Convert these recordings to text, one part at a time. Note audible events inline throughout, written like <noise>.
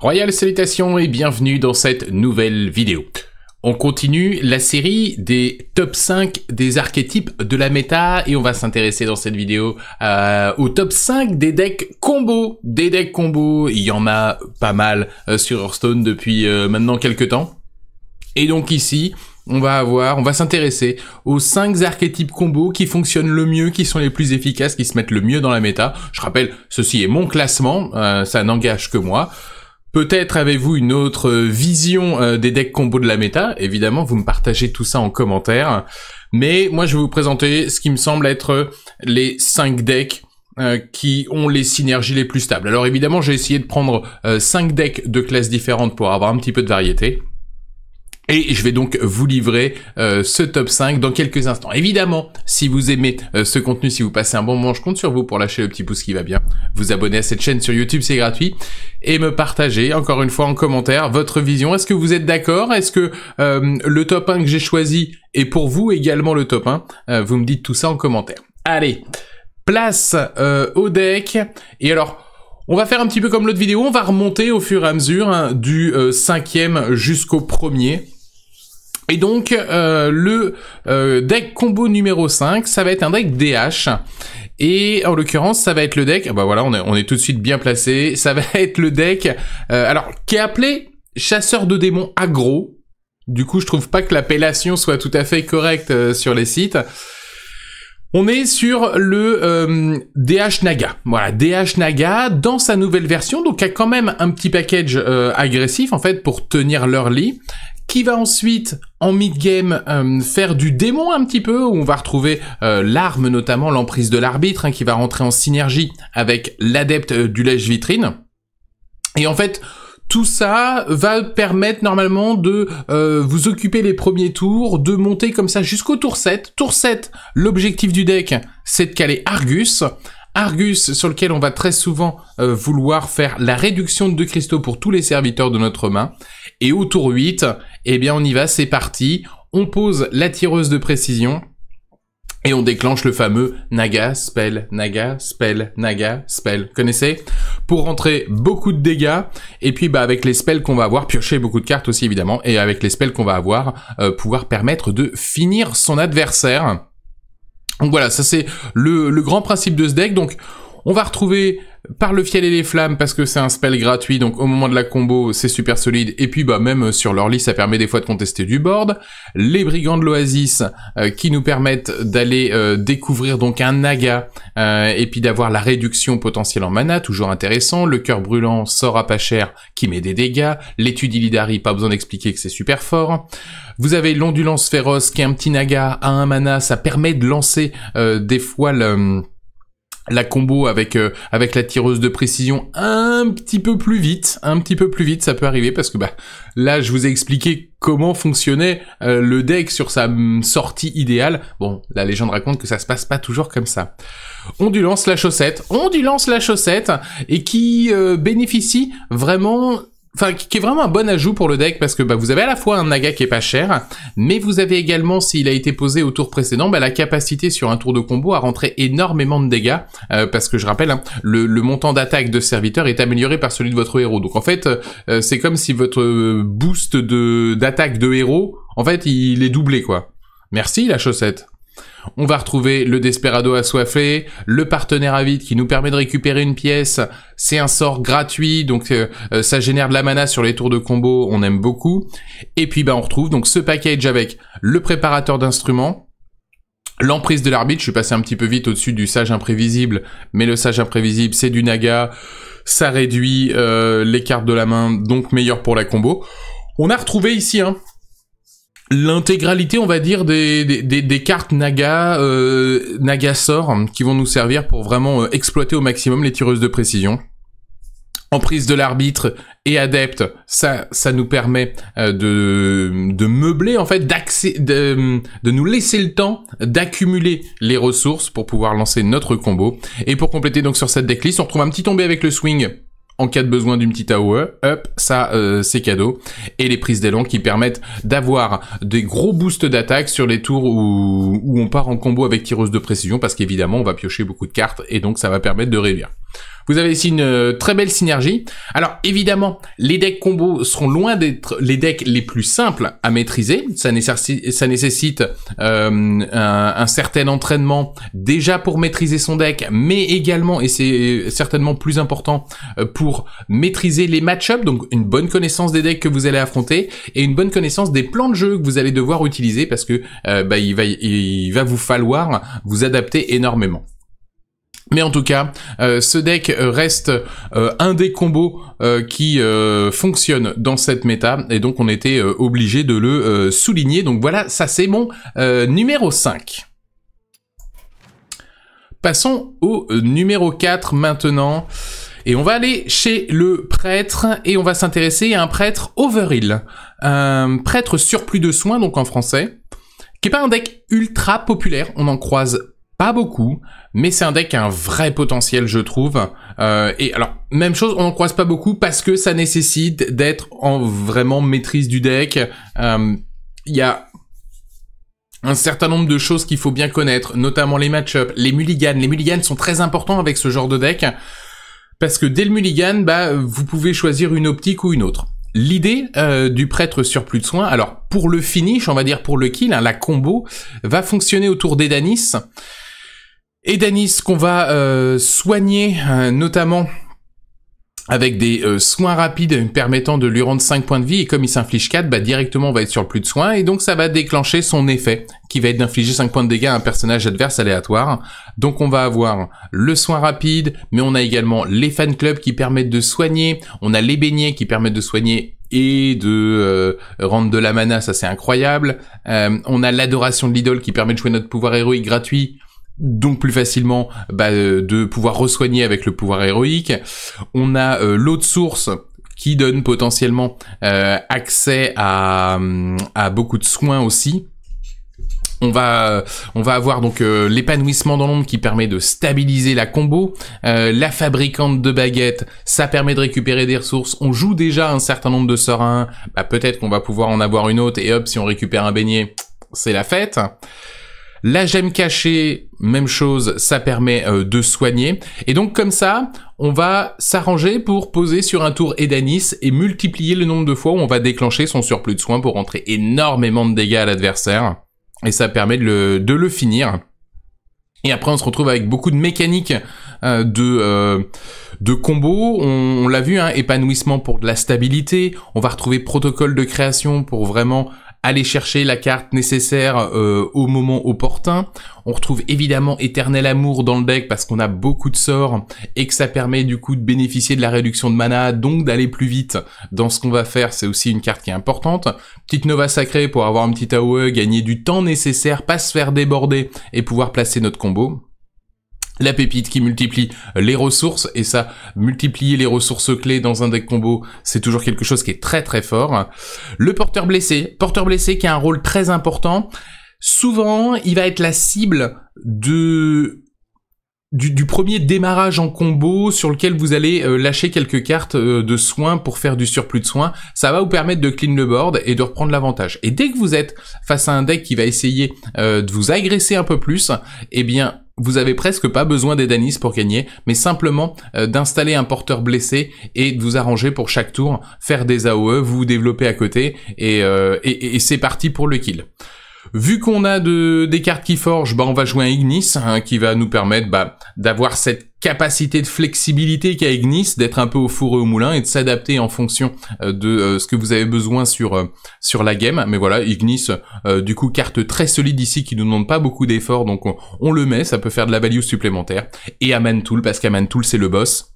Royal salutations et bienvenue dans cette nouvelle vidéo. On continue la série des top 5 des archétypes de la méta et on va s'intéresser dans cette vidéo aux euh, au top 5 des decks combo. Des decks combo, il y en a pas mal euh, sur Hearthstone depuis euh, maintenant quelques temps. Et donc ici, on va avoir, on va s'intéresser aux 5 archétypes combo qui fonctionnent le mieux, qui sont les plus efficaces, qui se mettent le mieux dans la méta. Je rappelle, ceci est mon classement, ça n'engage que moi. Peut-être avez-vous une autre euh, vision euh, des decks combos de la méta. Évidemment, vous me partagez tout ça en commentaire. Mais moi, je vais vous présenter ce qui me semble être euh, les 5 decks qui ont les synergies les plus stables. Alors évidemment, j'ai essayé de prendre 5 decks de classes différentes pour avoir un petit peu de variété. Et je vais donc vous livrer euh, ce top 5 dans quelques instants. Évidemment, si vous aimez euh, ce contenu, si vous passez un bon moment, je compte sur vous pour lâcher le petit pouce qui va bien, vous abonner à cette chaîne sur YouTube, c'est gratuit, et me partager encore une fois en commentaire votre vision. Est-ce que vous êtes d'accord Est-ce que euh, le top 1 que j'ai choisi est pour vous également le top 1 Vous me dites tout ça en commentaire. Allez, place au deck. Et alors, on va faire un petit peu comme l'autre vidéo, on va remonter au fur et à mesure hein, du du cinquième jusqu'au premier. Et donc euh, le euh, deck combo numéro 5, ça va être un deck DH. Et en l'occurrence, ça va être le deck, ah bah voilà, on est, tout de suite bien placé, ça va <laughs> être le deck, euh, alors, qui est appelé chasseur de démons aggro. Du coup, je trouve pas que l'appellation soit tout à fait correcte sur les sites. On est sur le DH Naga. Voilà, DH Naga dans sa nouvelle version, donc a quand même un petit package agressif en fait pour tenir leur lit qui va ensuite en mid-game euh, faire du démon un petit peu, où on va retrouver euh, l'arme notamment, l'emprise de l'arbitre, hein, qui va rentrer en synergie avec l'adepte euh, du lèche-vitrine. Et en fait, tout ça va permettre normalement de vous occuper les premiers tours, de monter comme ça jusqu'au tour 7. Tour 7, l'objectif du deck, c'est de caler Argus. Argus sur lequel on va très souvent vouloir faire la réduction de deux cristaux pour tous les serviteurs de notre main. Et au tour 8, eh bien on y va, c'est parti. On pose la tireuse de précision. Et on déclenche le fameux Naga, Spell, Naga, Spell, Naga, Spell. Connaissez Pour rentrer beaucoup de dégâts. Et puis bah, avec les spells qu'on va avoir, piocher beaucoup de cartes aussi évidemment. Et avec les spells qu'on va avoir, euh, pouvoir permettre de finir son adversaire. Donc voilà, ça c'est le, le grand principe de ce deck. Donc on va retrouver par le fiel et les flammes parce que c'est un spell gratuit, donc au moment de la combo c'est super solide. Et puis bah même euh, sur leur lit ça permet des fois de contester du board. Les brigands de l'oasis euh, qui nous permettent d'aller euh, découvrir donc un naga et puis d'avoir la réduction potentielle en mana, toujours intéressant. Le cœur brûlant sort à pas cher qui met des dégâts. L'étude Illidari, pas besoin d'expliquer que c'est super fort. Vous avez l'ondulance féroce qui est un petit naga à un mana, ça permet de lancer des fois le la combo avec euh, avec la tireuse de précision un petit peu plus vite, un petit peu plus vite, ça peut arriver parce que bah là je vous ai expliqué comment fonctionnait euh, le deck sur sa mm, sortie idéale. Bon, la légende raconte que ça se passe pas toujours comme ça. On du lance la chaussette, on du lance la chaussette et qui euh, bénéficie vraiment enfin qui est vraiment un bon ajout pour le deck parce que bah, vous avez à la fois un naga qui est pas cher, mais vous avez également, s'il a été posé au tour précédent, bah, la capacité sur un tour de combo à rentrer énormément de dégâts euh, parce que je rappelle, hein, le, montant d'attaque de serviteur est amélioré par celui de votre héros. Donc en fait, euh, euh, c'est comme si votre boost de d'attaque de héros, en fait, il est doublé quoi. Merci la chaussette. On va retrouver le Desperado assoiffé, le partenaire à vide qui nous permet de récupérer une pièce. C'est un sort gratuit, donc euh, euh, ça génère de la mana sur les tours de combo, on aime beaucoup. Et puis bah, on retrouve donc ce package avec le préparateur d'instruments, l'emprise de l'arbitre. Je suis passé un petit peu vite au-dessus du sage imprévisible, mais le sage imprévisible c'est du naga, ça réduit euh, les cartes de la main, donc meilleur pour la combo. On a retrouvé ici hein, l'intégralité, on va dire, des, des, des, cartes Naga, euh, Naga sort, qui vont nous servir pour vraiment euh, exploiter au maximum les tireuses de précision. En prise de l'arbitre et adepte, ça, ça nous permet euh, de, de meubler, en fait, de, de nous laisser le temps d'accumuler les ressources pour pouvoir lancer notre combo. Et pour compléter donc sur cette decklist, on retrouve un petit tombé avec le swing en cas de besoin d'une petite AOE, up, ça euh, c'est cadeau. Et les prises d'élan qui permettent d'avoir des gros boosts d'attaque sur les tours où, où on part en combo avec tireuse de précision, parce qu'évidemment on va piocher beaucoup de cartes, et donc ça va permettre de réduire. Vous avez ici une euh, très belle synergie. Alors évidemment, les decks combos seront loin d'être les decks les plus simples à maîtriser. Ça, nécessite, euh, un, certain entraînement déjà pour maîtriser son deck, mais également, et c'est certainement plus important, euh, pour maîtriser les match-ups, donc une bonne connaissance des decks que vous allez affronter et une bonne connaissance des plans de jeu que vous allez devoir utiliser parce que bah, il, va, il va vous falloir vous adapter énormément. Mais en tout cas, euh, ce deck reste euh, un des combos euh, qui fonctionne dans cette méta, et donc on était obligé de le souligner. Donc voilà, ça c'est mon numéro 5. Passons au numéro 4 maintenant. Et on va aller chez le prêtre et on va s'intéresser à un prêtre overheal. Un prêtre surplus de soins, donc en français. Qui est pas un deck ultra populaire, on en croise pas beaucoup, mais c'est un deck qui a un vrai potentiel, je trouve. Euh, et alors, même chose, on n'en croise pas beaucoup parce que ça nécessite d'être en vraiment maîtrise du deck. Euh, il y a un certain nombre de choses qu'il faut bien connaître, notamment les match-ups, les mulligans. Les mulligans sont très importants avec ce genre de deck parce que dès le mulligan, bah, vous pouvez choisir une optique ou une autre. L'idée euh, du prêtre sur plus de soins, alors pour le finish, on va dire pour le kill, hein, la combo, va fonctionner autour des danis et d'anis qu'on va euh, soigner euh, notamment avec des euh, soins rapides permettant de lui rendre 5 points de vie et comme il s'inflige 4, bah, directement on va être sur le plus de soins et donc ça va déclencher son effet qui va être d'infliger 5 points de dégâts à un personnage adverse aléatoire. Donc on va avoir le soin rapide, mais on a également les fan clubs qui permettent de soigner, on a les beignets qui permettent de soigner et de rendre de la mana, ça c'est incroyable. on a l'adoration de l'idole qui permet de jouer notre pouvoir héroïque gratuit donc plus facilement bah, euh, de pouvoir resoigner avec le pouvoir héroïque. On a euh, l'autre l'eau de source qui donne potentiellement euh, accès à, beaucoup de soins aussi. On va, on va avoir donc l'épanouissement dans l'ombre qui permet de stabiliser la combo, la fabricante de baguettes, ça permet de récupérer des ressources. On joue déjà un certain nombre de serins, bah, peut-être qu'on va pouvoir en avoir une autre et hop si on récupère un beignet, c'est la fête. La gemme cachée, même chose, ça permet euh, de soigner. Et donc comme ça, on va s'arranger pour poser sur un tour Edanis et multiplier le nombre de fois où on va déclencher son surplus de soins pour rentrer énormément de dégâts à l'adversaire. Et ça permet de le, de le, finir. Et après, on se retrouve avec beaucoup de mécaniques euh, de, euh, de combos. On, l'a vu, hein, épanouissement pour de la stabilité. On va retrouver protocole de création pour vraiment aller chercher la carte nécessaire euh, au moment opportun. On retrouve évidemment Éternel Amour dans le deck parce qu'on a beaucoup de sorts et que ça permet du coup de bénéficier de la réduction de mana, donc d'aller plus vite dans ce qu'on va faire. C'est aussi une carte qui est importante. Petite Nova Sacrée pour avoir un petit AOE, gagner du temps nécessaire, pas se faire déborder et pouvoir placer notre combo la pépite qui multiplie les ressources, et ça, multiplier les ressources clés dans un deck combo, c'est toujours quelque chose qui est très très fort. Le porteur blessé, porteur blessé qui a un rôle très important, souvent il va être la cible de... Du, du premier démarrage en combo sur lequel vous allez euh, lâcher quelques cartes euh, de soins pour faire du surplus de soins, ça va vous permettre de clean le board et de reprendre l'avantage. Et dès que vous êtes face à un deck qui va essayer euh, de vous agresser un peu plus, eh bien vous avez presque pas besoin des Danis pour gagner, mais simplement euh, d'installer un porteur blessé et de vous arranger pour chaque tour, faire des AOE, vous, développer à côté euh, et, et c'est parti pour le kill. Vu qu'on a des cartes qui forgent, bah, on va jouer un Ignis, hein, qui va nous permettre bah, d'avoir cette capacité de flexibilité qu'a Ignis, d'être un peu au fourreau au moulin et de s'adapter en fonction euh, de euh, ce que vous avez besoin sur euh, sur la game. Mais voilà, Ignis, du coup, carte très solide ici qui ne demande pas beaucoup d'efforts, donc on, le met, ça peut faire de la value supplémentaire. Et Tool, parce Tool, c'est le boss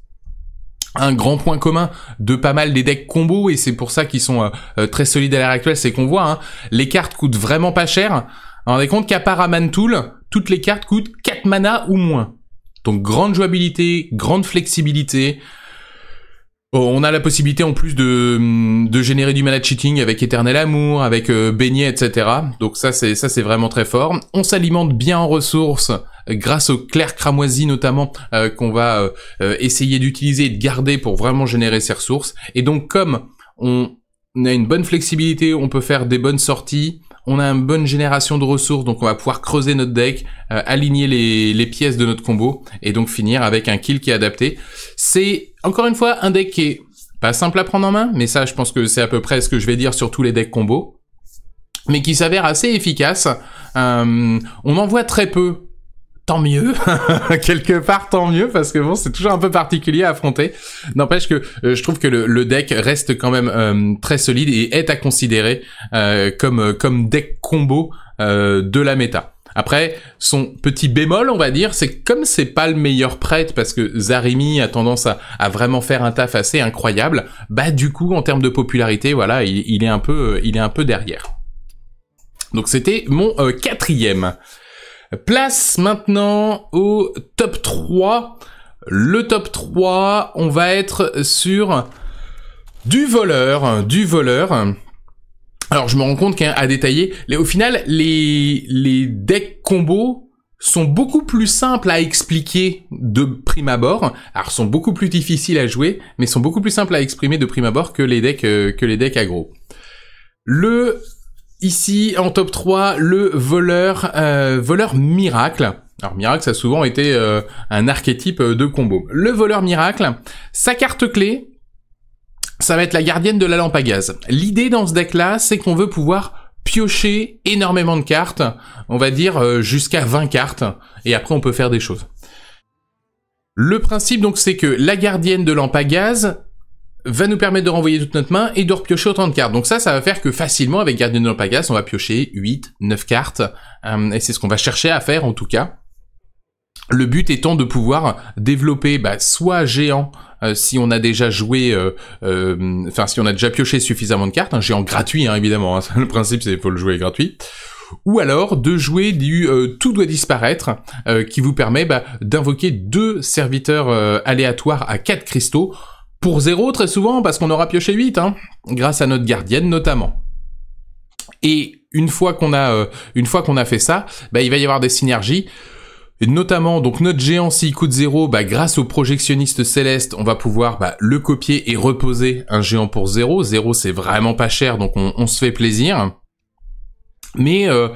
un grand point commun de pas mal des decks combo et c'est pour ça qu'ils sont euh, euh, très solides à l'heure actuelle, c'est qu'on voit hein, les cartes coûtent vraiment pas cher. On rendez compte qu'à part toutes les cartes coûtent 4 mana ou moins. Donc grande jouabilité, grande flexibilité, Oh, on a la possibilité en plus de, mm, de générer du mana cheating avec Éternel Amour, avec euh, Beignet, etc. Donc ça c'est ça c'est vraiment très fort. On s'alimente bien en ressources grâce au clair cramoisi notamment euh, qu'on va euh, euh, essayer d'utiliser et de garder pour vraiment générer ces ressources. Et donc comme on on a une bonne flexibilité, on peut faire des bonnes sorties, on a une bonne génération de ressources, donc on va pouvoir creuser notre deck, euh, aligner les, pièces de notre combo, et donc finir avec un kill qui est adapté. C'est, encore une fois, un deck qui est pas simple à prendre en main, mais ça je pense que c'est à peu près ce que je vais dire sur tous les decks combo, mais qui s'avère assez efficace. Euh, on en voit très peu tant mieux, <laughs> quelque part tant mieux, parce que bon, c'est toujours un peu particulier à affronter. N'empêche que euh, je trouve que le, deck reste quand même euh, très solide et est à considérer euh, comme, comme deck combo de la méta. Après, son petit bémol, on va dire, c'est comme c'est pas le meilleur prêtre parce que Zarimi a tendance à, vraiment faire un taf assez incroyable, bah du coup, en termes de popularité, voilà, il, est un peu, il est un peu derrière. Donc c'était mon quatrième. Place maintenant au top 3. Le top 3, on va être sur du voleur, du voleur. Alors je me rends compte qu'à détailler, au final, les, les decks combos sont beaucoup plus simples à expliquer de prime abord, alors sont beaucoup plus difficiles à jouer, mais sont beaucoup plus simples à exprimer de prime abord que les decks euh, que les decks aggro. Le Ici, en top 3, le voleur, euh, voleur miracle. Alors miracle, ça a souvent été euh, un archétype euh, de combo. Le voleur miracle, sa carte clé, ça va être la gardienne de la lampe à gaz. L'idée dans ce deck-là, c'est qu'on veut pouvoir piocher énormément de cartes, on va dire jusqu'à 20 cartes, et après on peut faire des choses. Le principe donc c'est que la gardienne de lampe à gaz, va nous permettre de renvoyer toute notre main et de repiocher autant de cartes. Donc ça, ça va faire que facilement, avec Gardien de Pagas, on va piocher 8, 9 cartes, euh, et c'est ce qu'on va chercher à faire en tout cas. Le but étant de pouvoir développer bah, soit géant, euh, si on a déjà joué, euh, enfin si on a déjà pioché suffisamment de cartes, un géant gratuit hein, évidemment, hein, <laughs> le principe c'est qu'il faut le jouer gratuit, ou alors de jouer du tout doit disparaître qui vous permet bah, d'invoquer deux serviteurs aléatoires à quatre cristaux pour zéro très souvent parce qu'on aura pioché 8, hein, grâce à notre gardienne notamment. Et une fois qu'on a, euh, une fois qu'on a fait ça, bah, il va y avoir des synergies. Et notamment, donc notre géant s'il coûte zéro, bah, grâce au projectionniste céleste, on va pouvoir bah, le copier et reposer un géant pour zéro. Zéro, c'est vraiment pas cher, donc on, se fait plaisir. Mais euh,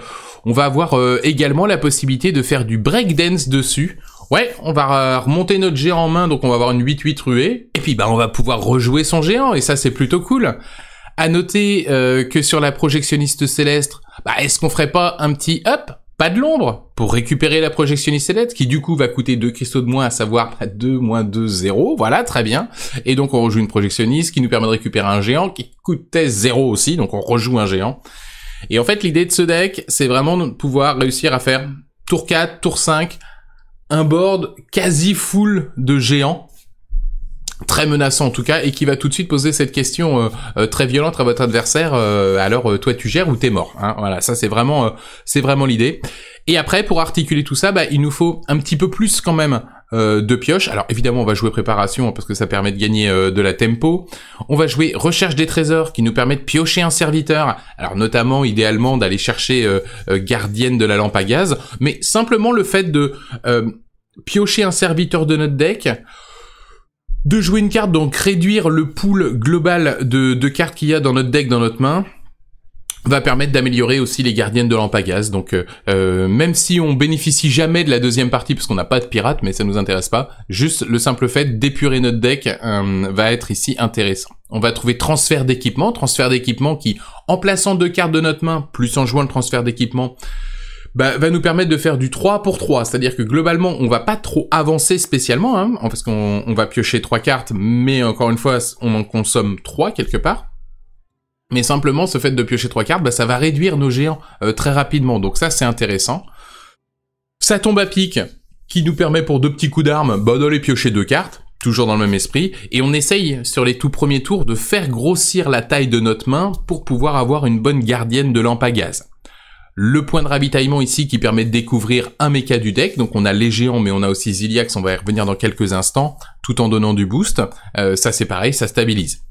on va avoir euh, également la possibilité de faire du breakdance dessus Ouais, on va euh, remonter notre géant en main, donc on va avoir une 8-8 ruée. Et puis bah on va pouvoir rejouer son géant, et ça c'est plutôt cool. À noter euh, que sur la projectionniste céleste, bah est-ce qu'on ferait pas un petit up pas de l'ombre pour récupérer la projectionniste céleste qui du coup va coûter 2 cristaux de moins à savoir 2 moins 2 0 voilà très bien et donc on rejoue une projectionniste qui nous permet de récupérer un géant qui coûtait 0 aussi donc on rejoue un géant et en fait l'idée de ce deck c'est vraiment de pouvoir réussir à faire tour 4 tour 5 un board quasi full de géants très menaçant en tout cas et qui va tout de suite poser cette question euh, euh, très violente à votre adversaire euh, alors toi tu gères ou t'es mort hein, voilà ça c'est vraiment c'est vraiment l'idée et après pour articuler tout ça bah, il nous faut un petit peu plus quand même euh, de pioche. Alors évidemment, on va jouer préparation hein, parce que ça permet de gagner euh, de la tempo. On va jouer recherche des trésors qui nous permet de piocher un serviteur. Alors notamment, idéalement, d'aller chercher euh, gardienne de la lampe à gaz. Mais simplement le fait de piocher un serviteur de notre deck de jouer une carte, donc réduire le pool global de, de cartes qu'il y a dans notre deck, dans notre main, va permettre d'améliorer aussi les gardiennes de l'Ampagas. Donc euh, euh, même si on bénéficie jamais de la deuxième partie parce qu'on n'a pas de pirate, mais ça nous intéresse pas, juste le simple fait d'épurer notre deck euh, va être ici intéressant. On va trouver transfert d'équipement, transfert d'équipement qui, en plaçant deux cartes de notre main, plus en jouant le transfert d'équipement, bah, va nous permettre de faire du 3 pour 3. C'est-à-dire que globalement, on va pas trop avancer spécialement, hein, parce qu'on va piocher trois cartes, mais encore une fois, on en consomme trois quelque part. Mais simplement, ce fait de piocher trois cartes, bah, ça va réduire nos géants euh, très rapidement. Donc ça, c'est intéressant. Ça tombe à pic, qui nous permet pour deux petits coups d'armes, bah, d'aller piocher deux cartes. Toujours dans le même esprit. Et on essaye, sur les tout premiers tours, de faire grossir la taille de notre main pour pouvoir avoir une bonne gardienne de lampe à gaz. Le point de ravitaillement ici qui permet de découvrir un méca du deck. Donc on a les géants, mais on a aussi Ziliax, on va y revenir dans quelques instants, tout en donnant du boost. Euh, ça c'est pareil, ça stabilise.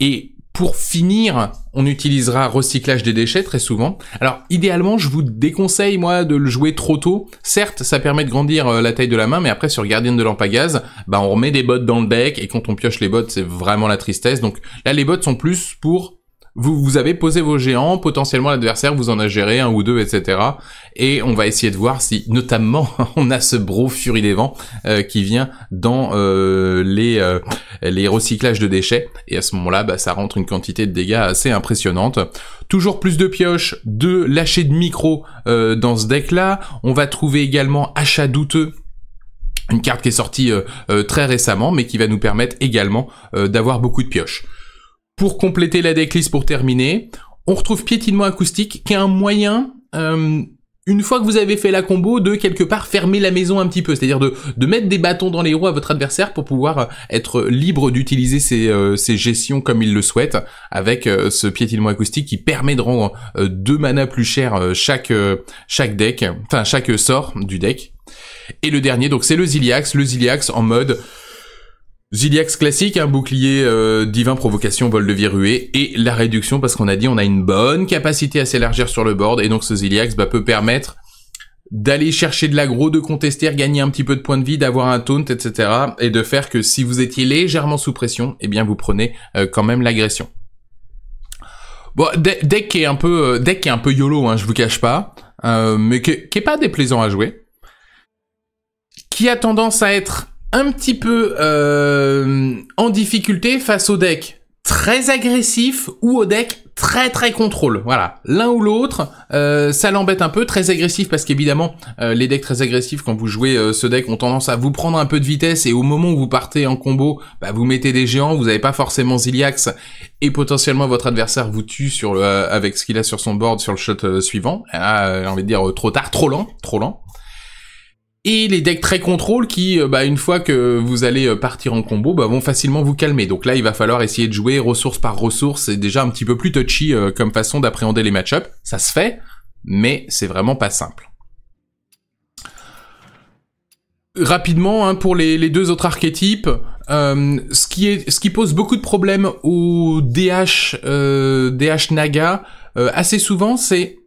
Et pour finir, on utilisera recyclage des déchets très souvent. Alors idéalement, je vous déconseille moi de le jouer trop tôt. Certes, ça permet de grandir euh, la taille de la main, mais après sur gardien de l'Empagaz, bah on remet des bottes dans le deck et quand on pioche les bottes, c'est vraiment la tristesse. Donc là, les bottes sont plus pour vous, vous avez posé vos géants, potentiellement l'adversaire vous en a géré un ou deux, etc. Et on va essayer de voir si, notamment, <laughs> on a ce bro fury des vents euh, qui vient dans euh, euh, les, recyclages de déchets. Et à ce moment-là, bah, ça rentre une quantité de dégâts assez impressionnante. Toujours plus de pioches, de lâcher de micro dans ce deck-là. On va trouver également achat douteux une carte qui est sortie très récemment, mais qui va nous permettre également d'avoir beaucoup de pioches pour compléter la decklist pour terminer, on retrouve piétinement acoustique qui est un moyen euh, une fois que vous avez fait la combo, de quelque part fermer la maison un petit peu, c'est-à-dire de, mettre des bâtons dans les roues à votre adversaire pour pouvoir euh, être libre d'utiliser euh, ses, gestions comme il le souhaite, avec ce piétinement acoustique qui permet de rendre deux manas plus cher chaque, chaque deck, enfin chaque sort du deck. Et le dernier, donc c'est le Ziliax, le Ziliax en mode Ziliax classique, un bouclier euh, divin, provocation, vol de vie et la réduction parce qu'on a dit on a une bonne capacité à s'élargir sur le board et donc ce Ziliax bah, peut permettre d'aller chercher de l'agro, de contester, gagner un petit peu de points de vie, d'avoir un taunt, etc. Et de faire que si vous étiez légèrement sous pression, eh bien vous prenez euh, quand même l'agression. Bon, deck qui est un peu, euh, deck est un peu yolo, hein, je vous cache pas, mais qui, n'est pas déplaisant à jouer, qui a tendance à être un petit peu euh, en difficulté face au deck très agressif ou au deck très très contrôle. Voilà, l'un ou l'autre, euh, ça l'embête un peu, très agressif parce qu'évidemment, euh, les decks très agressifs quand vous jouez ce deck ont tendance à vous prendre un peu de vitesse et au moment où vous partez en combo, bah, vous mettez des géants, vous n'avez pas forcément Ziliax et potentiellement votre adversaire vous tue sur le, avec ce qu'il a sur son board sur le shot suivant. Ah, j'ai envie de dire trop tard, trop lent, trop lent et les decks très contrôle qui, euh, bah, une fois que vous allez euh, partir en combo, bah, vont facilement vous calmer. Donc là, il va falloir essayer de jouer ressource par ressource. C'est déjà un petit peu plus touchy euh, comme façon d'appréhender les match-ups. Ça se fait, mais c'est vraiment pas simple. Rapidement, hein, pour les, deux autres archétypes, ce, qui est, ce qui pose beaucoup de problèmes au DH, DH Naga, assez souvent, c'est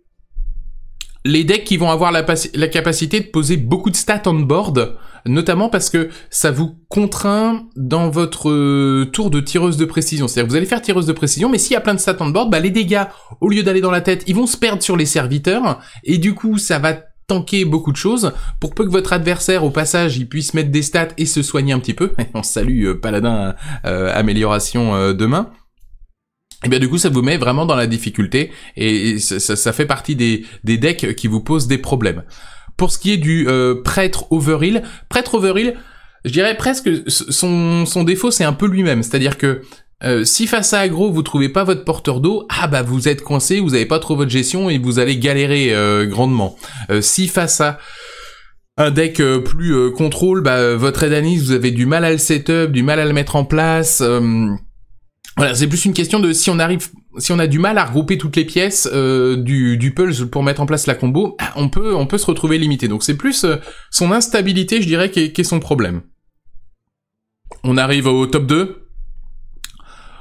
les decks qui vont avoir la, capacité de poser beaucoup de stats on board, notamment parce que ça vous contraint dans votre euh, tour de tireuse de précision. C'est-à-dire que vous allez faire tireuse de précision, mais s'il y a plein de stats on board, bah, les dégâts, au lieu d'aller dans la tête, ils vont se perdre sur les serviteurs, et du coup, ça va tanker beaucoup de choses. Pour peu que votre adversaire, au passage, il puisse mettre des stats et se soigner un petit peu. <laughs> On salue euh, Paladin euh, Amélioration demain et eh bien du coup ça vous met vraiment dans la difficulté et ça, fait partie des, des decks qui vous posent des problèmes. Pour ce qui est du euh, prêtre overhill, prêtre overhill, je dirais presque son, son défaut c'est un peu lui-même, c'est-à-dire que euh, si face à aggro vous trouvez pas votre porteur d'eau, ah bah vous êtes coincé, vous avez pas trop votre gestion et vous allez galérer euh, grandement. si face à un deck plus contrôle, bah, votre Edanis, vous avez du mal à le setup, du mal à le mettre en place, voilà, c'est plus une question de si on arrive, si on a du mal à regrouper toutes les pièces euh, du, du puzzle pour mettre en place la combo, on peut, on peut se retrouver limité. Donc c'est plus euh, son instabilité, je dirais, qui est, son problème. On arrive au top 2.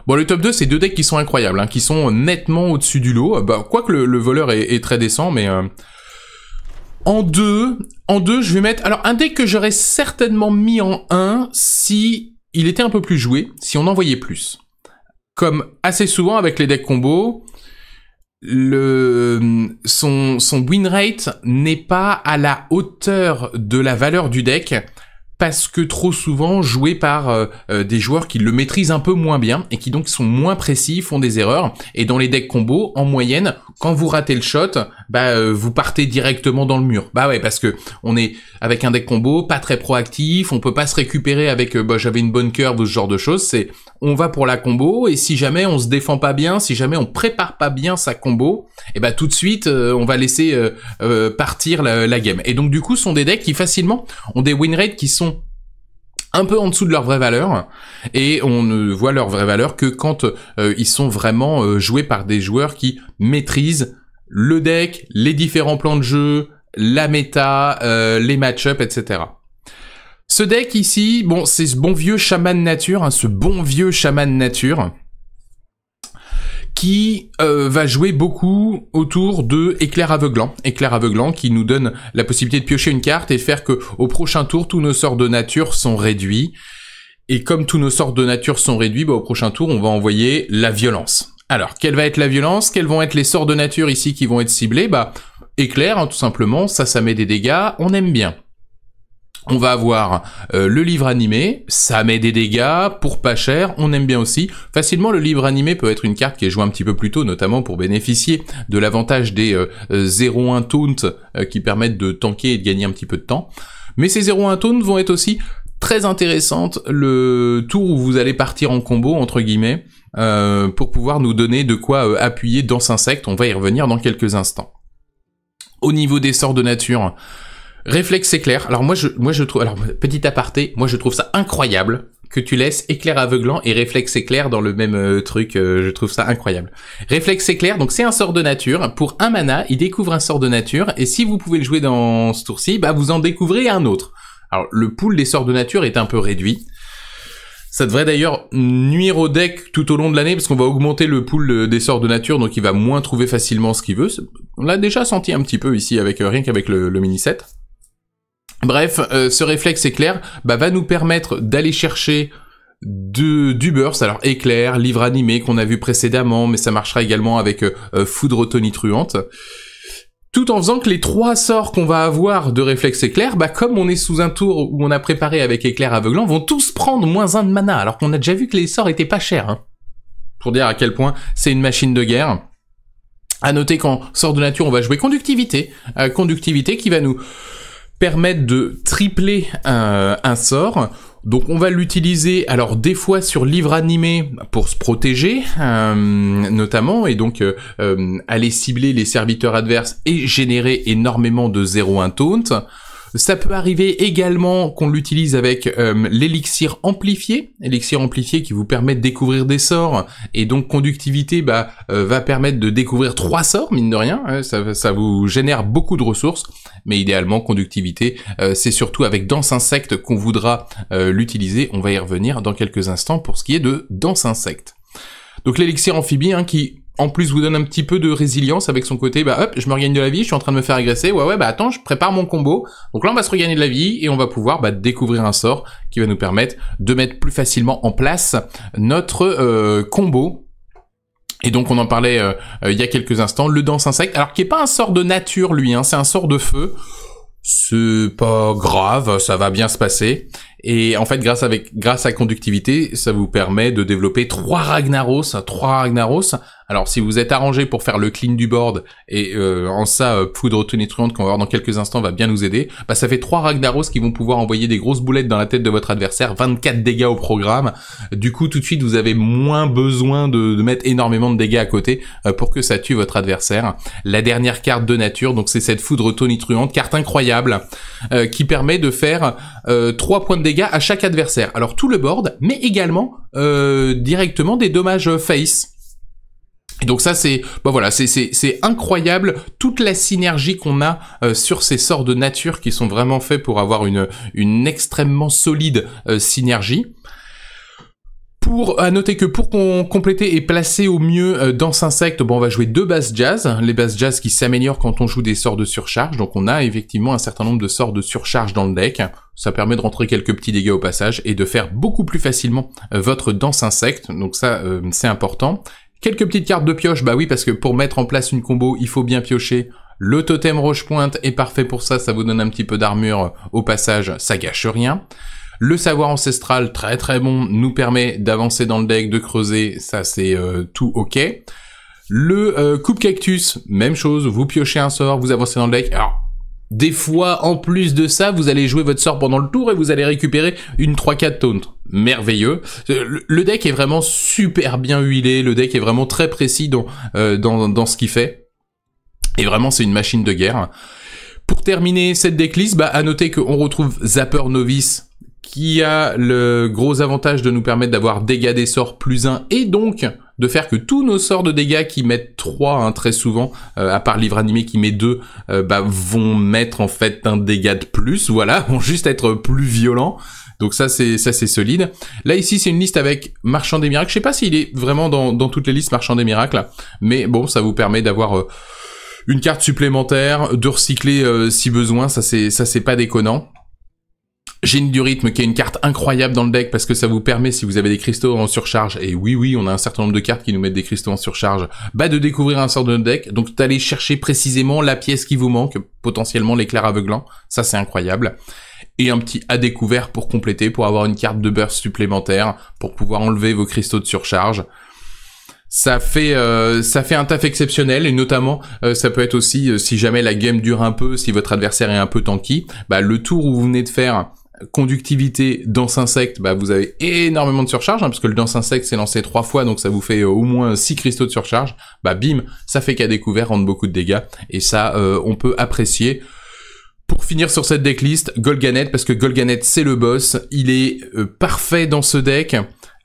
Bon, le top 2, c'est deux decks qui sont incroyables, hein, qui sont nettement au-dessus du lot. Bah, quoique le, voleur est, très décent, mais... Euh, en deux, en deux, je vais mettre... Alors, un deck que j'aurais certainement mis en 1 si il était un peu plus joué, si on en voyait plus comme assez souvent avec les decks combos, son, son win rate n'est pas à la hauteur de la valeur du deck parce que trop souvent joué par euh, euh, des joueurs qui le maîtrisent un peu moins bien et qui donc sont moins précis, font des erreurs. Et dans les decks combos, en moyenne, quand vous ratez le shot, bah euh, vous partez directement dans le mur. Bah ouais, parce que on est avec un deck combo, pas très proactif, on peut pas se récupérer avec euh, bah, j'avais une bonne curve ou ce genre de choses. C'est on va pour la combo et si jamais on se défend pas bien, si jamais on prépare pas bien sa combo, et eh bah tout de suite euh, on va laisser partir la, game. Et donc du coup, ce sont des decks qui facilement ont des win rates qui sont un peu en dessous de leur vraie valeur et on ne voit leur vraie valeur que quand ils sont vraiment joués par des joueurs qui maîtrisent le deck, les différents plans de jeu, la méta, euh, les match-up, etc. Ce deck ici, bon, c'est ce bon vieux chaman nature, hein, ce bon vieux chaman nature, qui euh, va jouer beaucoup autour de éclair aveuglant, éclair aveuglant qui nous donne la possibilité de piocher une carte et faire que au prochain tour tous nos sorts de nature sont réduits. Et comme tous nos sorts de nature sont réduits, bah, au prochain tour on va envoyer la violence. Alors, quelle va être la violence Quels vont être les sorts de nature ici qui vont être ciblés Bah, éclair, hein, tout simplement, ça, ça met des dégâts, on aime bien. On va avoir euh, le livre animé, ça met des dégâts, pour pas cher, on aime bien aussi. Facilement, le livre animé peut être une carte qui est jouée un petit peu plus tôt, notamment pour bénéficier de l'avantage des euh, 0-1 taunt euh, qui permettent de tanker et de gagner un petit peu de temps. Mais ces 0-1 taunt vont être aussi très intéressantes le tour où vous allez partir en combo, entre guillemets, euh, pour pouvoir nous donner de quoi euh, appuyer dans insecte, On va y revenir dans quelques instants. Au niveau des sorts de nature, réflexe éclair. Alors moi je, moi je trouve, alors petit aparté, moi je trouve ça incroyable que tu laisses éclair aveuglant et réflexe éclair dans le même euh, truc. je trouve ça incroyable. Réflexe éclair, donc c'est un sort de nature. Pour un mana, il découvre un sort de nature et si vous pouvez le jouer dans ce tour-ci, bah vous en découvrez un autre. Alors le pool des sorts de nature est un peu réduit. Ça devrait d'ailleurs nuire au deck tout au long de l'année parce qu'on va augmenter le pool euh, des sorts de nature, donc il va moins trouver facilement ce qu'il veut. On l'a déjà senti un petit peu ici avec euh, rien qu'avec le, mini set. Bref, euh, ce réflexe éclair bah, va nous permettre d'aller chercher de, du burst, alors éclair, livre animé qu'on a vu précédemment, mais ça marchera également avec foudre tonitruante tout en faisant que les trois sorts qu'on va avoir de réflexe éclair, bah comme on est sous un tour où on a préparé avec éclair aveuglant, vont tous prendre moins un de mana, alors qu'on a déjà vu que les sorts étaient pas chers. Hein. Pour dire à quel point c'est une machine de guerre. À noter qu'en sort de nature, on va jouer conductivité, euh, conductivité qui va nous permettre de tripler un sort donc on va l'utiliser alors des fois sur livre animé pour se protéger euh, notamment et donc euh, euh, aller cibler les serviteurs adverses et générer énormément de 0-1 taunt. Ça peut arriver également qu'on l'utilise avec euh, l'élixir amplifié, élixir amplifié qui vous permet de découvrir des sorts, et donc conductivité bah, euh, va permettre de découvrir trois sorts, mine de rien, hein. ça, vous génère beaucoup de ressources, mais idéalement conductivité, euh, c'est surtout avec danse insecte qu'on voudra l'utiliser, on va y revenir dans quelques instants pour ce qui est de danse insecte. Donc l'élixir amphibie hein, qui en plus vous donne un petit peu de résilience avec son côté bah hop je me regagne de la vie je suis en train de me faire agresser ouais ouais bah attends je prépare mon combo donc là on va se regagner de la vie et on va pouvoir bah, découvrir un sort qui va nous permettre de mettre plus facilement en place notre euh, combo et donc on en parlait euh, euh, il y a quelques instants le danse insecte alors qui est pas un sort de nature lui hein, c'est un sort de feu c'est pas grave, ça va bien se passer. Et en fait, grâce, avec, grâce à conductivité, ça vous permet de développer trois Ragnaros, trois Ragnaros alors si vous êtes arrangé pour faire le clean du board, et euh, en ça, euh, Poudre Tonitruante qu'on va voir dans quelques instants va bien nous aider, bah ça fait trois Ragnaros qui vont pouvoir envoyer des grosses boulettes dans la tête de votre adversaire, 24 dégâts au programme. Du coup, tout de suite, vous avez moins besoin de, mettre énormément de dégâts à côté euh, pour que ça tue votre adversaire. La dernière carte de nature, donc c'est cette Foudre Tonitruante, carte incroyable, qui permet de faire 3 points de dégâts à chaque adversaire. Alors tout le board, mais également directement des dommages face donc ça c'est bah voilà c'est incroyable toute la synergie qu'on a euh, sur ces sorts de nature qui sont vraiment faits pour avoir une une extrêmement solide euh, synergie. Pour, noter que pour qu'on compléter et placer au mieux euh, dans bon, on va jouer deux basses jazz, les basses jazz qui s'améliorent quand on joue des sorts de surcharge. Donc on a effectivement un certain nombre de sorts de surcharge dans le deck. Ça permet de rentrer quelques petits dégâts au passage et de faire beaucoup plus facilement euh, votre danse insecte. Donc ça, c'est important. Quelques petites cartes de pioche, bah oui, parce que pour mettre en place une combo, il faut bien piocher. Le totem roche-pointe est parfait pour ça, ça vous donne un petit peu d'armure au passage, ça gâche rien. Le savoir ancestral, très très bon, nous permet d'avancer dans le deck, de creuser, ça c'est euh, tout ok. Le euh, coupe cactus, même chose, vous piochez un sort, vous avancez dans le deck. Alors, des fois, en plus de ça, vous allez jouer votre sort pendant le tour et vous allez récupérer une 3-4 taunt. Merveilleux. Euh, le deck est vraiment super bien huilé, le deck est vraiment très précis euh, dans, dans, ce qu'il fait. Et vraiment, c'est une machine de guerre. Pour terminer cette decklist, bah, à noter qu'on retrouve Zapper Novice qui a le gros avantage de nous permettre d'avoir dégâts des sorts plus 1 et donc de faire que tous nos sorts de dégâts qui mettent 3 hein, très souvent, euh, à part livre animé qui met 2, euh, bah, vont mettre en fait un dégât de plus, <laughs> voilà, vont juste être plus violents. Donc ça c'est ça c'est solide. Là ici c'est une liste avec Marchand des Miracles. Je sais pas s'il est vraiment dans, dans, toutes les listes Marchand des Miracles, mais bon ça vous permet d'avoir euh, une carte supplémentaire, de recycler si besoin. Ça c'est ça c'est pas déconnant. Génie du rythme qui est une carte incroyable dans le deck parce que ça vous permet si vous avez des cristaux en surcharge et oui oui on a un certain nombre de cartes qui nous mettent des cristaux en surcharge bah de découvrir un sort de notre deck donc d'aller chercher précisément la pièce qui vous manque potentiellement l'éclair aveuglant ça c'est incroyable et un petit à découvert pour compléter pour avoir une carte de burst supplémentaire pour pouvoir enlever vos cristaux de surcharge ça fait euh, ça fait un taf exceptionnel et notamment euh, ça peut être aussi euh, si jamais la game dure un peu, si votre adversaire est un peu tanky, bah le tour où vous venez de faire conductivité, danse insecte, bah vous avez énormément de surcharge, hein, parce que le danse insecte s'est lancé trois fois, donc ça vous fait euh, au moins six cristaux de surcharge, bah bim, ça fait qu'à découvert, rendre beaucoup de dégâts, et ça, euh, on peut apprécier. Pour finir sur cette decklist, Golganet, parce que Golganet c'est le boss, il est euh, parfait dans ce deck,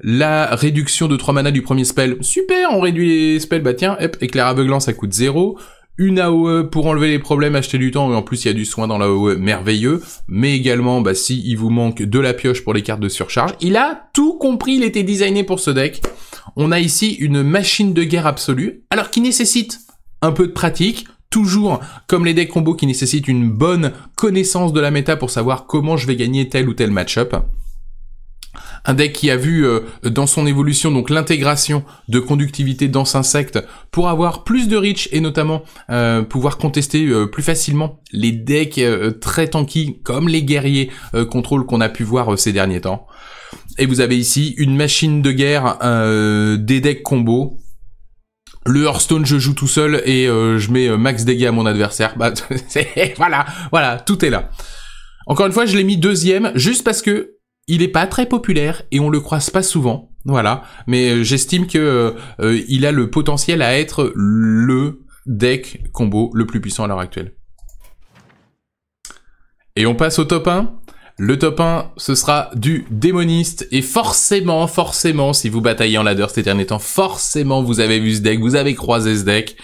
la réduction de trois mana du premier spell, super, on réduit les spells, bah tiens, hop, éclair aveuglant ça coûte 0, une AOE pour enlever les problèmes, acheter du temps, et en plus il y a du soin dans l'AOE, merveilleux, mais également, bah, si il vous manque de la pioche pour les cartes de surcharge, il a tout compris, il était designé pour ce deck. On a ici une machine de guerre absolue, alors qui nécessite un peu de pratique, toujours comme les decks combo qui nécessitent une bonne connaissance de la méta pour savoir comment je vais gagner tel ou tel match-up un deck qui a vu euh, dans son évolution donc l'intégration de conductivité dans insecte pour avoir plus de reach et notamment euh, pouvoir contester euh, plus facilement les decks très tanky comme les guerriers contrôle qu'on a pu voir ces derniers temps. Et vous avez ici une machine de guerre, des decks combo, le Hearthstone je joue tout seul et je mets max dégâts à mon adversaire. Bah, <laughs> voilà, voilà, tout est là. Encore une fois, je l'ai mis deuxième juste parce que il est pas très populaire et on le croise pas souvent. Voilà, mais euh, j'estime que euh, euh, il a le potentiel à être le deck combo le plus puissant à l'heure actuelle. Et on passe au top 1. Le top 1, ce sera du démoniste. Et forcément, forcément, si vous bataillez en ladder ces derniers temps, forcément vous avez vu ce deck, vous avez croisé ce deck.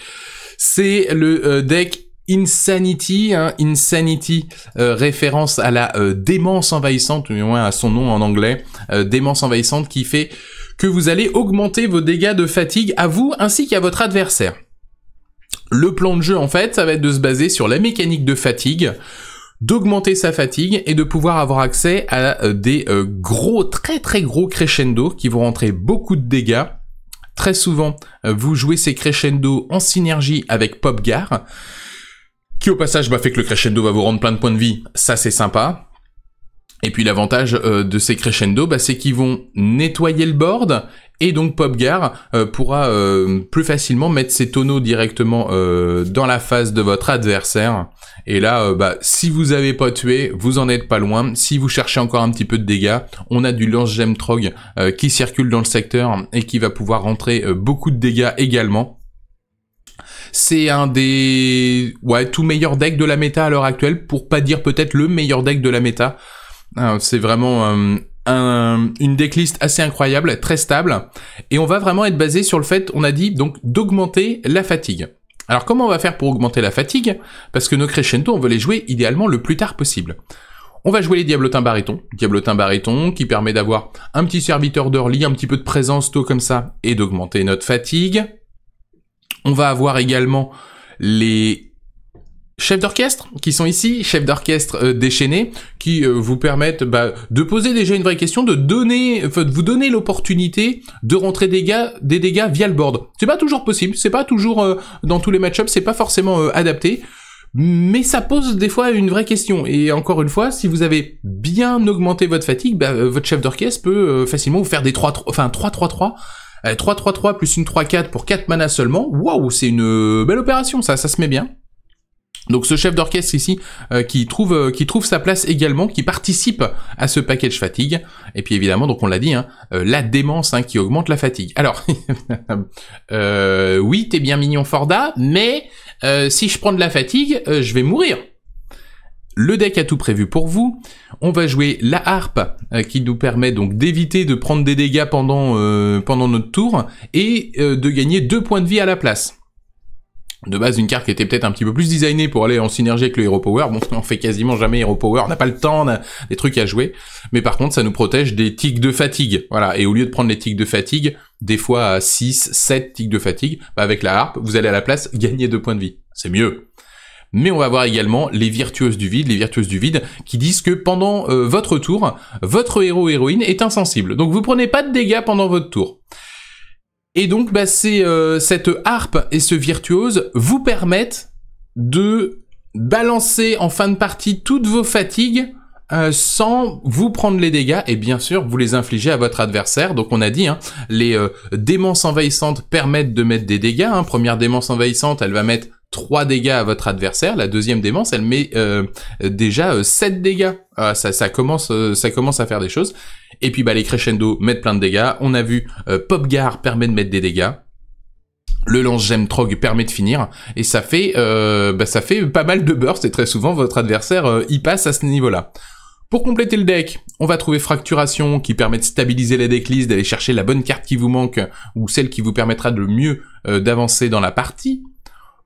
C'est le deck Insanity, hein, Insanity, euh, référence à la euh, démence envahissante, ou moins à son nom en anglais, euh, démence envahissante qui fait que vous allez augmenter vos dégâts de fatigue à vous ainsi qu'à votre adversaire. Le plan de jeu en fait, ça va être de se baser sur la mécanique de fatigue, d'augmenter sa fatigue et de pouvoir avoir accès à des gros, très très gros crescendo qui vont rentrer beaucoup de dégâts Très souvent, vous jouez ces crescendo en synergie avec Popgar qui au passage bah, fait que le crescendo va vous rendre plein de points de vie, ça c'est sympa. Et puis l'avantage euh, de ces crescendo, bah, c'est qu'ils vont nettoyer le board et donc Popgar euh, pourra euh, plus facilement mettre ses tonneaux directement dans la face de votre adversaire. Et là, bah, si vous avez pas tué, vous en êtes pas loin. Si vous cherchez encore un petit peu de dégâts, on a du lance gem trog qui circule dans le secteur et qui va pouvoir rentrer beaucoup de dégâts également. C'est un des ouais tout meilleur deck de la méta à l'heure actuelle, pour pas dire peut-être le meilleur deck de la méta. Euh, c'est vraiment euh, une decklist assez incroyable, très stable, et on va vraiment être basé sur le fait, on a dit donc d'augmenter la fatigue. Alors comment on va faire pour augmenter la fatigue Parce que nos crescendo, on veut les jouer idéalement le plus tard possible. On va jouer les diablotins bariton, Diablotins bariton, qui permet d'avoir un petit serviteur d'early, un petit peu de présence tôt comme ça, et d'augmenter notre fatigue. On va avoir également les chefs d'orchestre qui sont ici, chefs d'orchestre euh, déchaînés, qui euh, vous permettent bah, de poser déjà une vraie question, de donner, vous donner l'opportunité de rentrer des, des dégâts via le board. C'est pas toujours possible, c'est pas toujours euh, dans tous les match-ups, c'est pas forcément adapté. Mais ça pose des fois une vraie question. Et encore une fois, si vous avez bien augmenté votre fatigue, bah, votre chef d'orchestre peut facilement vous faire des 3, 3 enfin 3-3-3 3-3-3 plus une 3-4 pour 4 manas seulement. Waouh, c'est une euh, belle opération, ça, ça se met bien. Donc ce chef d'orchestre ici euh, qui trouve euh, qui trouve sa place également, qui participe à ce package fatigue. Et puis évidemment, donc on l'a dit, hein, la démence hein, qui augmente la fatigue. Alors <laughs> oui, t'es bien mignon Forda, mais si je prends de la fatigue, je vais mourir. Le deck a tout prévu pour vous. On va jouer la harpe euh, qui nous permet donc d'éviter de prendre des dégâts pendant, euh, pendant notre tour et euh, de gagner deux points de vie à la place. De base, une carte qui était peut-être un petit peu plus designée pour aller en synergie avec le Hero Power. Bon, <laughs> on fait quasiment jamais Hero Power, on n'a pas le temps, on a des trucs à jouer. Mais par contre, ça nous protège des tics de fatigue. Voilà, et au lieu de prendre les tics de fatigue, des fois à 6, 7 tics de fatigue, bah, avec la harpe, vous allez à la place gagner deux points de vie. C'est mieux mais on va voir également les virtuoses du vide, les virtuoses du vide qui disent que pendant euh, votre tour, votre héros héroïne est insensible. Donc vous prenez pas de dégâts pendant votre tour. Et donc bah, c'est euh, cette harpe et ce virtuose vous permettent de balancer en fin de partie toutes vos fatigues euh, sans vous prendre les dégâts et bien sûr vous les infligez à votre adversaire. Donc on a dit, hein, les euh, démences envahissantes permettent de mettre des dégâts. Hein. Première démence envahissante, elle va mettre 3 dégâts à votre adversaire. La deuxième démence, elle met euh, déjà 7 euh, dégâts. Ah, ça, commence, euh, ça commence à faire des choses. Et puis bah, les crescendo mettent plein de dégâts. On a vu Popgar permet de mettre des dégâts. Le lance gem trog permet de finir et ça fait bah, ça fait pas mal de burst et très souvent votre adversaire y passe à ce niveau-là. Pour compléter le deck, on va trouver Fracturation qui permet de stabiliser la decklist, d'aller chercher la bonne carte qui vous manque ou celle qui vous permettra de mieux d'avancer dans la partie.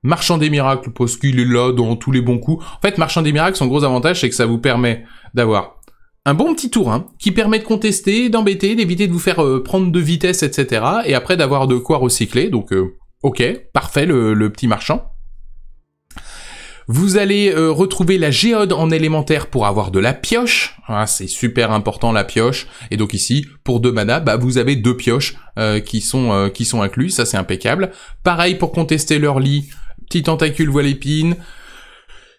Marchand des miracles, parce qu'il est là dans tous les bons coups. En fait, Marchand des miracles, son gros avantage, c'est que ça vous permet d'avoir un bon petit tour, hein, qui permet de contester, d'embêter, d'éviter de vous faire euh, prendre de vitesse, etc. Et après d'avoir de quoi recycler, donc euh, ok, parfait le, petit marchand. Vous allez euh, retrouver la géode en élémentaire pour avoir de la pioche. Ah, c'est super important la pioche. Et donc ici, pour deux manas, bah, vous avez deux pioches qui sont qui sont inclus. Ça c'est impeccable. Pareil pour contester leur lit petit tentacule voile épine.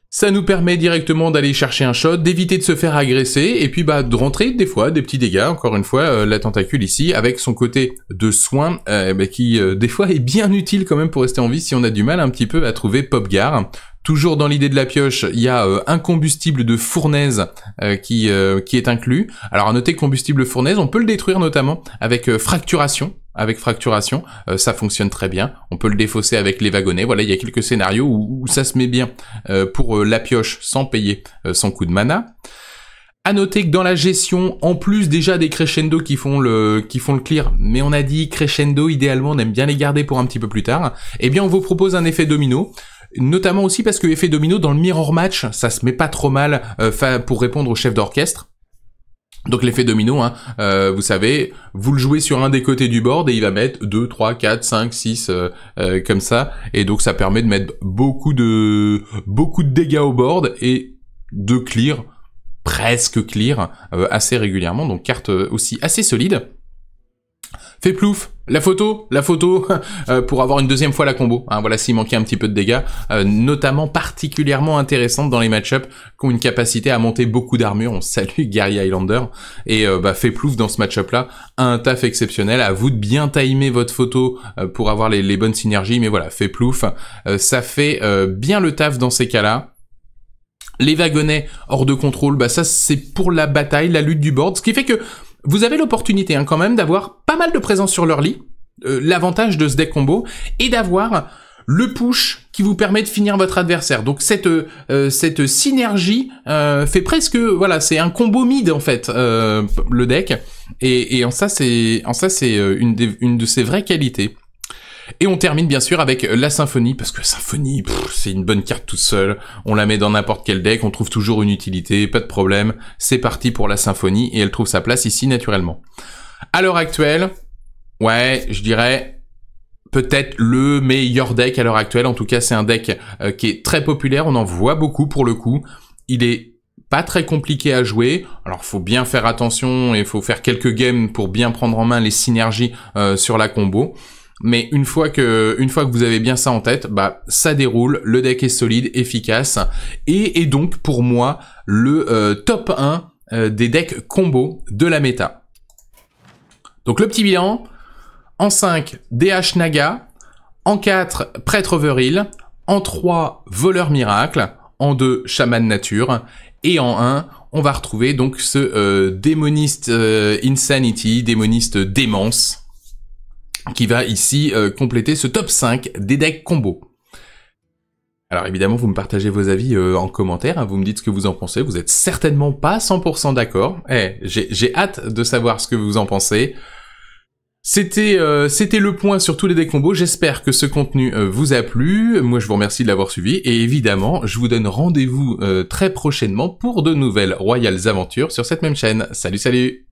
Ça nous permet directement d'aller chercher un shot, d'éviter de se faire agresser, et puis bah de rentrer des fois des petits dégâts. Encore une fois, euh, la tentacule ici, avec son côté de soin, euh, bah, qui euh, des fois est bien utile quand même pour rester en vie si on a du mal un petit peu à trouver Popgar. Toujours dans l'idée de la pioche, il y a euh, un combustible de fournaise euh, qui, euh, qui est inclus. Alors à noter combustible fournaise, on peut le détruire notamment avec fracturation. Avec fracturation, ça fonctionne très bien. On peut le défausser avec les wagonnets. Voilà, il y a quelques scénarios où, ça se met bien pour la pioche sans payer son coup de mana. À noter que dans la gestion, en plus déjà des crescendo qui font le qui font le clear, mais on a dit crescendo idéalement on aime bien les garder pour un petit peu plus tard. Eh bien, on vous propose un effet domino notamment aussi parce que effet domino dans le mirror match, ça se met pas trop mal euh, pour répondre au chef d'orchestre. Donc l'effet domino, hein, euh, vous savez, vous le jouez sur un des côtés du board et il va mettre 2, 3, 4, 5, 6 comme ça. Et donc ça permet de mettre beaucoup de beaucoup de dégâts au board et de clear, presque clear, euh, assez régulièrement. Donc carte aussi assez solide. Fait plouf la photo, la photo, <laughs> euh, pour avoir une deuxième fois la combo. Hein, voilà, s'il manquait un petit peu de dégâts, euh, notamment particulièrement intéressante dans les match-ups qui ont une capacité à monter beaucoup d'armure. On salue <laughs> Gary Highlander. Et euh, bah, fait plouf dans ce match-up-là, un taf exceptionnel. À vous de bien timer votre photo pour avoir les, bonnes synergies. Mais voilà, fait plouf, ça fait bien le taf dans ces cas-là. Les wagonnets hors de contrôle, bah ça c'est pour la bataille, la lutte du board, ce qui fait que vous avez l'opportunité hein, quand même d'avoir pas mal de présence sur leur lit, euh, l'avantage de ce deck combo, et d'avoir le push qui vous permet de finir votre adversaire. Donc cette euh, cette synergie euh, fait presque voilà c'est un combo mid en fait le deck et, en ça c'est en ça c'est une une de ses vraies qualités. Et on termine bien sûr avec la symphonie, parce que symphonie, c'est une bonne carte toute seule, on la met dans n'importe quel deck, on trouve toujours une utilité, pas de problème, c'est parti pour la symphonie, et elle trouve sa place ici naturellement. À l'heure actuelle, ouais, je dirais peut-être le meilleur deck à l'heure actuelle, en tout cas c'est un deck euh, qui est très populaire, on en voit beaucoup pour le coup, il est pas très compliqué à jouer. Alors faut bien faire attention et faut faire quelques games pour bien prendre en main les synergies euh, sur la combo. Mais une fois que, une fois que vous avez bien ça en tête, bah, ça déroule, le deck est solide, efficace, et est donc pour moi le euh, top 1 euh, des decks combo de la méta. Donc le petit bilan, en 5, DH Naga, en 4, Prêtre Overhill, en 3, Voleur Miracle, en 2, Chaman Nature, et en 1, on va retrouver donc ce euh, démoniste insanity, démoniste démence, qui va ici euh, compléter ce top 5 des decks combo. Alors évidemment, vous me partagez vos avis euh, en commentaire, hein. vous me dites ce que vous en pensez, vous êtes certainement pas 100% d'accord. Eh, j'ai hâte de savoir ce que vous en pensez. C'était euh, c'était le point sur tous les decks combos, J'espère que ce contenu vous a plu. Moi, je vous remercie de l'avoir suivi et évidemment, je vous donne rendez-vous très prochainement pour de nouvelles royales aventures sur cette même chaîne. Salut, salut.